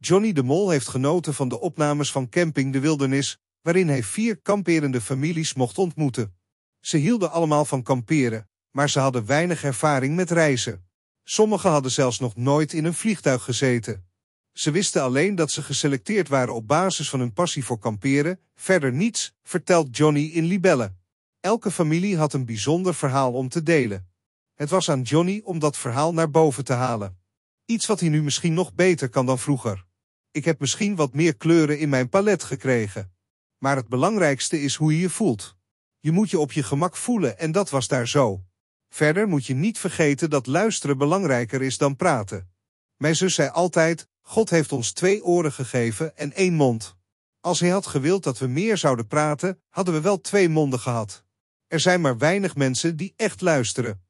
Johnny de Mol heeft genoten van de opnames van Camping de Wildernis, waarin hij vier kamperende families mocht ontmoeten. Ze hielden allemaal van kamperen, maar ze hadden weinig ervaring met reizen. Sommigen hadden zelfs nog nooit in een vliegtuig gezeten. Ze wisten alleen dat ze geselecteerd waren op basis van hun passie voor kamperen, verder niets, vertelt Johnny in Libelle. Elke familie had een bijzonder verhaal om te delen. Het was aan Johnny om dat verhaal naar boven te halen. Iets wat hij nu misschien nog beter kan dan vroeger. Ik heb misschien wat meer kleuren in mijn palet gekregen. Maar het belangrijkste is hoe je je voelt. Je moet je op je gemak voelen en dat was daar zo. Verder moet je niet vergeten dat luisteren belangrijker is dan praten. Mijn zus zei altijd, God heeft ons twee oren gegeven en één mond. Als hij had gewild dat we meer zouden praten, hadden we wel twee monden gehad. Er zijn maar weinig mensen die echt luisteren.